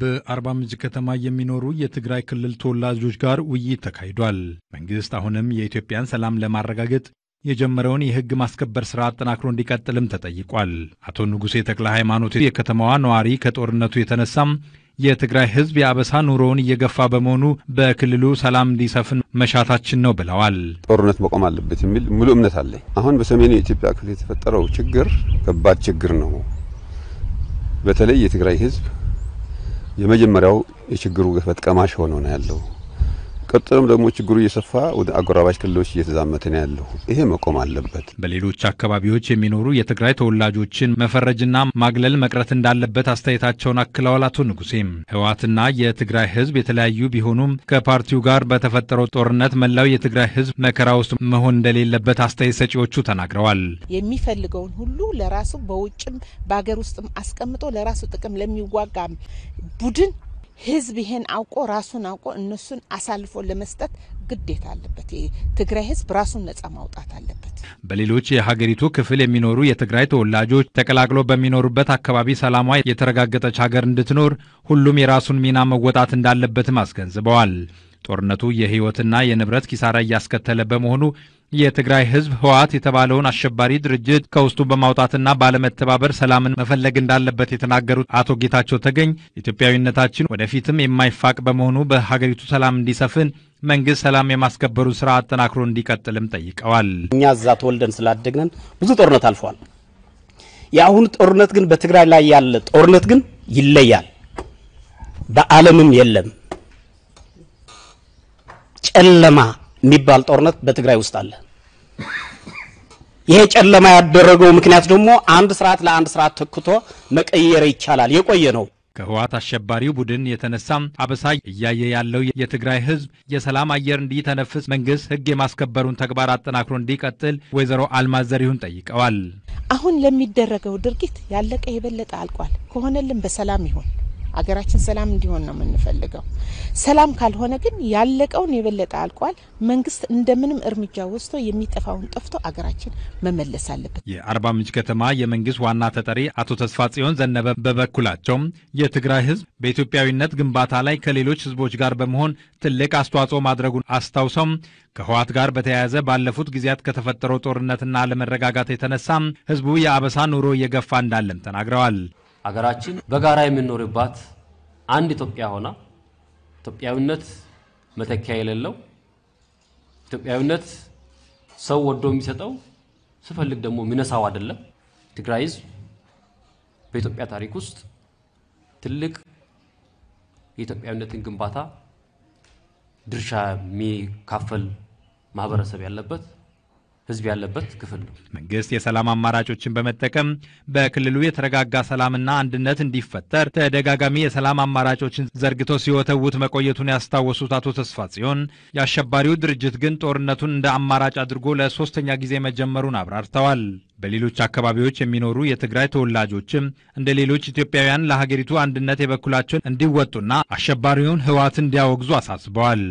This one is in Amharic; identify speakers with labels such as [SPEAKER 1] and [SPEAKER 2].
[SPEAKER 1] በአርባ ምንጭ ከተማ የሚኖሩ የትግራይ ክልል ተወላጆች ጋር ውይይት ተካሂዷል። መንግሥት አሁንም የኢትዮጵያን ሰላም ለማረጋገጥ የጀመረውን የሕግ ማስከበር ሥራ አጠናክሮ እንዲቀጥልም ተጠይቋል። አቶ ንጉሴ ተክለ ሃይማኖት የከተማዋ ነዋሪ ከጦርነቱ የተነሳም የትግራይ ሕዝብ የአበሳ ኑሮውን እየገፋ በመሆኑ በክልሉ ሰላም እንዲሰፍን መሻታችን ነው ብለዋል።
[SPEAKER 2] ጦርነት መቆም አለበት የሚል ሙሉ እምነት አለኝ። አሁን በሰሜኑ የኢትዮጵያ ክፍል የተፈጠረው ችግር ከባድ ችግር ነው። በተለይ የትግራይ ሕዝብ የመጀመሪያው የችግሩ ገፈት ቀማሽ ሆኖ ነው ያለው። ቀጥሎም ደግሞ ችግሩ እየሰፋ ወደ አጎራባች ክልሎች እየተዛመተ ነው ያለው። ይሄ መቆም አለበት።
[SPEAKER 1] በሌሎች አካባቢዎች የሚኖሩ የትግራይ ተወላጆችን መፈረጅና ማግለል መቅረት እንዳለበት አስተያየታቸውን አክለዋል። አቶ ንጉሴም ህወሓትና የትግራይ ህዝብ የተለያዩ ቢሆኑም ከፓርቲው ጋር በተፈጠረው ጦርነት መላው የትግራይ ህዝብ መከራ ውስጥ መሆን እንደሌለበት አስተያየት ሰጪዎቹ ተናግረዋል።
[SPEAKER 3] የሚፈልገውን ሁሉ ለራሱ በውጭም በሀገር ውስጥም አስቀምጦ ለራሱ ጥቅም ለሚዋጋ ቡድን ህዝብ ይሄን አውቆ ራሱን አውቆ እነሱን አሳልፎ ለመስጠት ግዴታ አለበት። ትግራይ ህዝብ ራሱን ነጻ ማውጣት አለበት።
[SPEAKER 1] በሌሎች የሀገሪቱ ክፍል የሚኖሩ የትግራይ ተወላጆች ተቀላቅሎ በሚኖሩበት አካባቢ ሰላሟ የተረጋገጠች ሀገር እንድትኖር ሁሉም የራሱን ሚና መወጣት እንዳለበትም አስገንዝበዋል። ጦርነቱ የህይወትና የንብረት ኪሳራ እያስከተለ በመሆኑ የትግራይ ህዝብ ህወሓት የተባለውን አሸባሪ ድርጅት ከውስጡ በማውጣትና ባለመተባበር ሰላምን መፈለግ እንዳለበት የተናገሩት አቶ ጌታቸው ተገኝ ኢትዮጵያዊነታችን ወደፊትም የማይፋቅ በመሆኑ በሀገሪቱ ሰላም እንዲሰፍን መንግስት ሰላም የማስከበሩ ስራ አጠናክሮ እንዲቀጥልም ጠይቀዋል።
[SPEAKER 2] እኛ እዛ ተወልደን ስላደግነን ብዙ ጦርነት አልፏል። የአሁኑ ጦርነት ግን በትግራይ ላይ ያለ ጦርነት ግን ይለያል። በዓለምም የለም ጨለማ የሚባል ጦርነት በትግራይ ውስጥ አለ። ይሄ ጨለማ ያደረገው ምክንያት ደግሞ አንድ ስርዓት ለአንድ ስርዓት ተክቶ መቀየር ይቻላል፣ የቆየ ነው።
[SPEAKER 1] ከህወሓት አሸባሪው ቡድን የተነሳም አበሳ እያየ ያለው የትግራይ ህዝብ የሰላም አየር እንዲተነፍስ መንግስት ህግ የማስከበሩን ተግባር አጠናክሮ እንዲቀጥል ወይዘሮ አልማዝ ዘሪሁን ጠይቀዋል።
[SPEAKER 3] አሁን ለሚደረገው ድርጊት ያለቀ የበለጠ አልቋል ከሆነልን በሰላም ይሁን አገራችን ሰላም እንዲሆን ነው የምንፈልገው። ሰላም ካልሆነ ግን ያለቀውን የበለጠ አልቋል። መንግስት እንደምንም እርምጃ ወስዶ የሚጠፋውን ጠፍቶ አገራችን መመለስ አለበት።
[SPEAKER 1] የአርባ ምንጭ ከተማ የመንግስት ዋና ተጠሪ አቶ ተስፋ ጽዮን ዘነበ በበኩላቸውም የትግራይ ህዝብ በኢትዮጵያዊነት ግንባታ ላይ ከሌሎች ህዝቦች ጋር በመሆን ትልቅ አስተዋጽኦ ማድረጉን አስታውሰው ከህወሓት ጋር በተያያዘ ባለፉት ጊዜያት ከተፈጠረው ጦርነትና አለመረጋጋት የተነሳ ህዝቡ የአበሳ ኑሮ እየገፋ እንዳለም ተናግረዋል። አገራችን በጋራ የምንኖርባት
[SPEAKER 2] አንድ ኢትዮጵያ ሆና ኢትዮጵያዊነት መተኪያ የሌለው ኢትዮጵያዊነት ሰው ወዶ የሚሰጠው ስፈልግ ደግሞ የሚነሳው አይደለም። ትግራይ ህዝብ በኢትዮጵያ ታሪክ ውስጥ ትልቅ የኢትዮጵያዊነትን ግንባታ ድርሻ የሚካፈል
[SPEAKER 1] ማህበረሰብ ያለበት ህዝብ ያለበት ክፍል ነው። መንግስት የሰላም አማራጮችን በመጠቀም በክልሉ የተረጋጋ ሰላምና አንድነት እንዲፈጠር ተደጋጋሚ የሰላም አማራጮችን ዘርግቶ ሲወተውት መቆየቱን ያስታወሱት አቶ ተስፋ ጽዮን የአሸባሪው ድርጅት ግን ጦርነቱን እንደ አማራጭ አድርጎ ለሶስተኛ ጊዜ መጀመሩን አብራርተዋል። በሌሎች አካባቢዎች የሚኖሩ የትግራይ ተወላጆችም እንደ ሌሎች ኢትዮጵያውያን ለሀገሪቱ አንድነት የበኩላቸውን እንዲወጡና አሸባሪውን ህወሓትን እንዲያወግዙ አሳስበዋል።